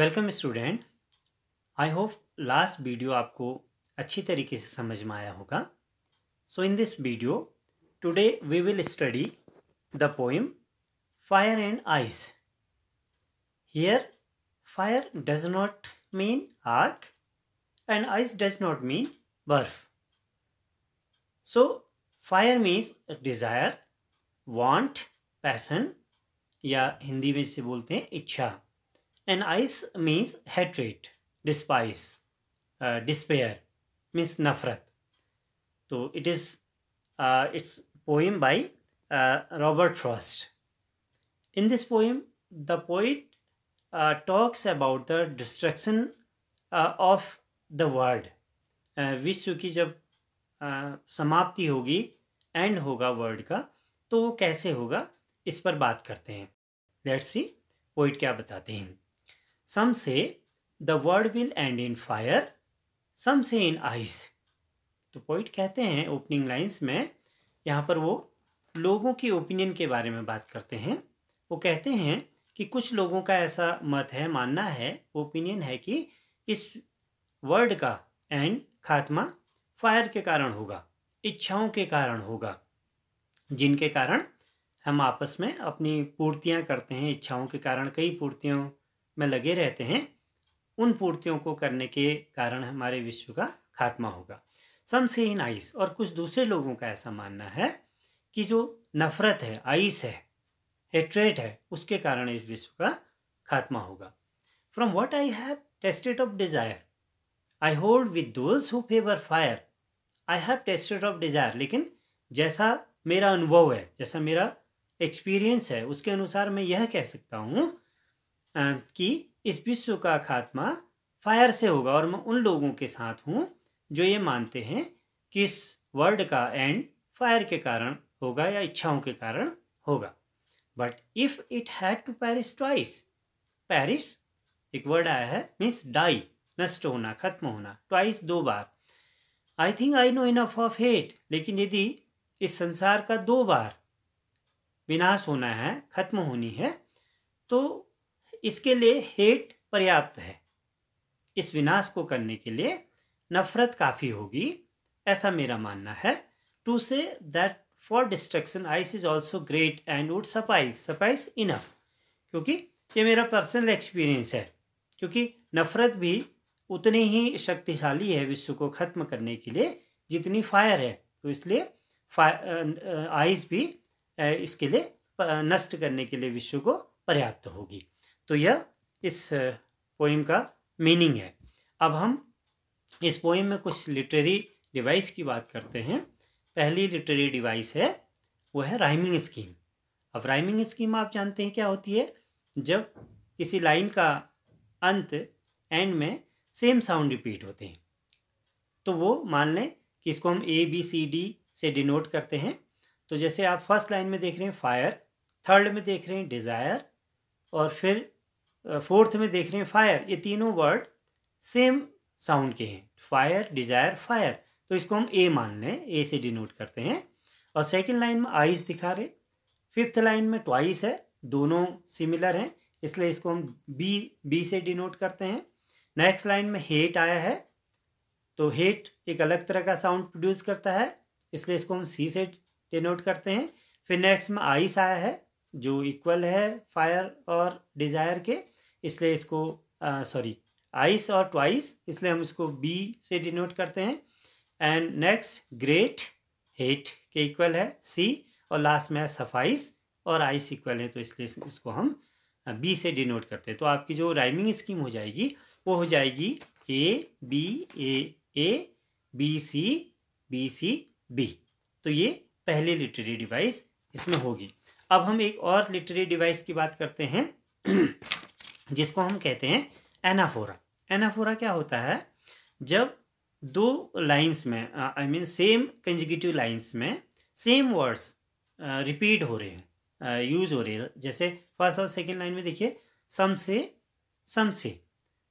Welcome student I hope last video आपको अच्छी तरीके से समझ में आया होगा so in this video today we will study the poem fire and ice here fire does not mean आग and ice does not mean बर्फ so fire means desire want passion या हिंदी में से बोलते हैं इच्छा and ice means hatred despise uh, despair means nafrat so it is uh, it's poem by uh, robert frost in this poem the poet uh, talks about the destruction uh, of the world. विश्व की जब समाप्ति होगी and होगा world का तो वो कैसे होगा इस पर बात करते हैं लेट्स सी पोइट क्या बताते हैं Some say the word will end in fire, some say in ice तो पॉइंट कहते हैं ओपनिंग लाइंस में यहाँ पर वो लोगों की ओपिनियन के बारे में बात करते हैं वो कहते हैं कि कुछ लोगों का ऐसा मत है मानना है ओपिनियन है कि इस वर्ड का एंड खात्मा फायर के कारण होगा इच्छाओं के कारण होगा जिनके कारण हम आपस में अपनी पूर्तियाँ करते हैं इच्छाओं के कारण कई पूर्तियों में लगे रहते हैं उन पूर्तियों को करने के कारण हमारे विश्व का खात्मा होगा इन आइस और कुछ दूसरे लोगों का ऐसा मानना है कि जो नफरत है आइस है हेट्रेट है उसके कारण इस विश्व का खात्मा होगा from what I have tasted of desire I hold with those who favour fire I have tasted of desire लेकिन जैसा मेरा अनुभव है जैसा मेरा एक्सपीरियंस है उसके अनुसार मैं यह कह सकता हूँ कि इस विश्व का खात्मा फायर से होगा और मैं उन लोगों के साथ हूँ जो ये मानते हैं कि इस वर्ल्ड का एंड फायर के कारण होगा या इच्छाओं के कारण होगा but if it had to perish twice perish एक वर्ड आया है मीन्स डाई नष्ट होना खत्म होना ट्वाइस दो बार I think I know enough of hate लेकिन यदि इस संसार का दो बार विनाश होना है खत्म होनी है तो इसके लिए हेट पर्याप्त है इस विनाश को करने के लिए नफरत काफ़ी होगी ऐसा मेरा मानना है to say that for destruction ice is also great and would suffice suffice enough क्योंकि ये मेरा पर्सनल एक्सपीरियंस है क्योंकि नफरत भी उतनी ही शक्तिशाली है विश्व को ख़त्म करने के लिए जितनी फायर है तो इसलिए आइस uh, uh, भी uh, इसके लिए नष्ट करने के लिए विश्व को पर्याप्त होगी तो यह इस पोइम का मीनिंग है अब हम इस पोइम में कुछ लिटरेरी डिवाइस की बात करते हैं पहली लिटरेरी डिवाइस है वो है राइमिंग स्कीम अब राइमिंग स्कीम आप जानते हैं क्या होती है जब किसी लाइन का अंत एंड में सेम साउंड रिपीट होते हैं तो वो मान लें कि इसको हम ए बी सी डी से डिनोट करते हैं तो जैसे आप फर्स्ट लाइन में देख रहे हैं फायर थर्ड में देख रहे हैं डिज़ायर और फिर फोर्थ में देख रहे हैं फायर ये तीनों वर्ड सेम साउंड के हैं फायर डिजायर फायर तो इसको हम ए मान लें ए से डिनोट करते हैं और सेकेंड लाइन में आइस दिखा रहे फिफ्थ लाइन में ट्वाइस है दोनों सिमिलर हैं इसलिए इसको हम बी बी से डिनोट करते हैं नेक्स्ट लाइन में हेट आया है तो हेट एक अलग तरह का साउंड प्रोड्यूस करता है इसलिए इसको हम सी से डिनोट करते हैं फिर नेक्स्ट में आइस आया है जो इक्वल है फायर और डिज़ायर के इसलिए इसको सॉरी आइस और ट्वाइस इसलिए हम इसको बी से डिनोट करते हैं एंड नेक्स्ट ग्रेट हेट के इक्वल है सी और लास्ट में है सफाइस और आइस इक्वल है तो इसलिए इसको हम बी से डिनोट करते हैं तो आपकी जो राइमिंग स्कीम हो जाएगी वो हो जाएगी A B A A B C B C B तो ये पहली लिटरेरी डिवाइस इसमें होगी अब हम एक और लिटरेरी डिवाइस की बात करते हैं जिसको हम कहते हैं एनाफोरा एनाफोरा क्या होता है जब दो लाइंस में I mean same consecutive lines में सेम वर्ड्स रिपीट हो रहे हैं यूज हो रहे हैं जैसे फर्स्ट और सेकेंड लाइन में देखिए सम से सम से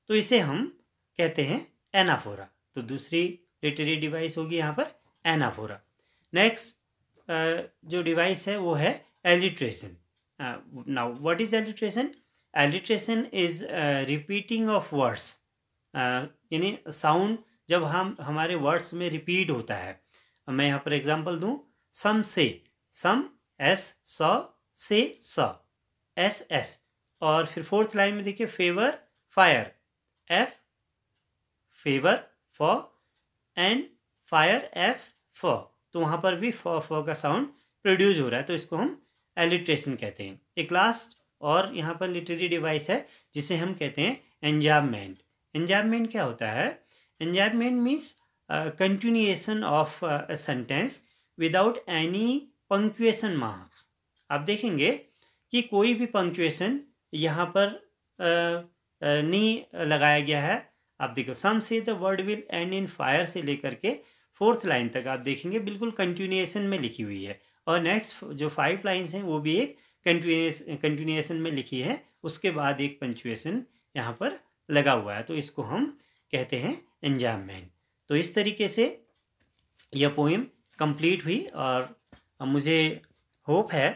तो इसे हम कहते हैं एनाफोरा तो दूसरी लिटरी डिवाइस होगी यहाँ पर एनाफोरा नेक्स्ट जो डिवाइस है वो है alliteration now what is alliteration alliteration is repeating of words यानी साउंड जब हम हमारे वर्ड्स में रिपीट होता है मैं यहाँ पर एग्जाम्पल दूँ सम से सम एस सौ से सौ एस एस और फिर फोर्थ लाइन में देखिए फेवर फायर एफ फेवर फ एंड फायर एफ फॉ तो वहाँ पर भी फॉ फॉ का साउंड प्रोड्यूस हो रहा है तो इसको हम एलिट्रेशन कहते हैं एक लास्ट और यहाँ पर लिटरेरी डिवाइस है जिसे हम कहते हैं एंजाबमेंट एंजाबमेंट क्या होता है enjambment means continuation of sentence without any punctuation marks आप देखेंगे कि कोई भी पंक्चुएसन यहाँ पर uh, uh, नहीं लगाया गया है आप देखो सम से the word will end in fire से लेकर के फोर्थ लाइन तक आप देखेंगे बिल्कुल कंटिन्यूएसन में लिखी हुई है और नेक्स्ट जो फाइव लाइन्स हैं वो भी एक कंटिन्यूस में लिखी है उसके बाद एक पंचुएसन यहाँ पर लगा हुआ है तो इसको हम कहते हैं एंजामेंट तो इस तरीके से यह पोइम कंप्लीट हुई और मुझे होप है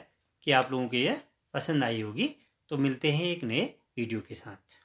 कि आप लोगों को यह पसंद आई होगी तो मिलते हैं एक नए वीडियो के साथ